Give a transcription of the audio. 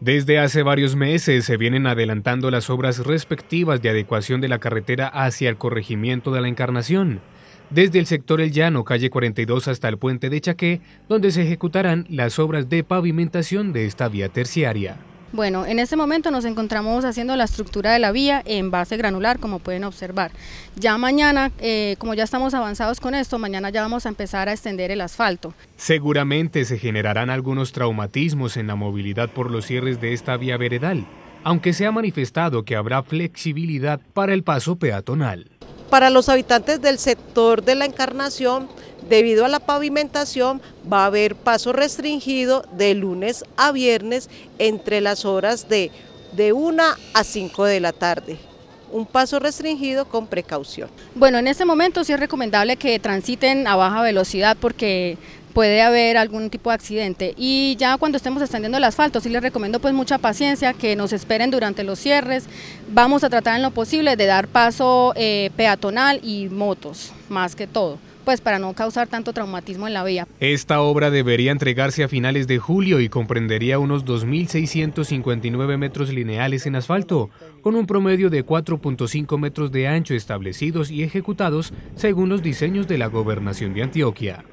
Desde hace varios meses se vienen adelantando las obras respectivas de adecuación de la carretera hacia el corregimiento de la Encarnación, desde el sector El Llano, calle 42 hasta el puente de Chaqué, donde se ejecutarán las obras de pavimentación de esta vía terciaria. Bueno, en este momento nos encontramos haciendo la estructura de la vía en base granular, como pueden observar. Ya mañana, eh, como ya estamos avanzados con esto, mañana ya vamos a empezar a extender el asfalto. Seguramente se generarán algunos traumatismos en la movilidad por los cierres de esta vía veredal, aunque se ha manifestado que habrá flexibilidad para el paso peatonal. Para los habitantes del sector de la Encarnación, Debido a la pavimentación va a haber paso restringido de lunes a viernes entre las horas de, de 1 a 5 de la tarde un paso restringido con precaución. Bueno, en este momento sí es recomendable que transiten a baja velocidad porque puede haber algún tipo de accidente. Y ya cuando estemos extendiendo el asfalto, sí les recomiendo pues mucha paciencia, que nos esperen durante los cierres. Vamos a tratar en lo posible de dar paso eh, peatonal y motos, más que todo pues para no causar tanto traumatismo en la vía. Esta obra debería entregarse a finales de julio y comprendería unos 2.659 metros lineales en asfalto, con un promedio de 4.5 metros de ancho establecidos y ejecutados según los diseños de la Gobernación de Antioquia.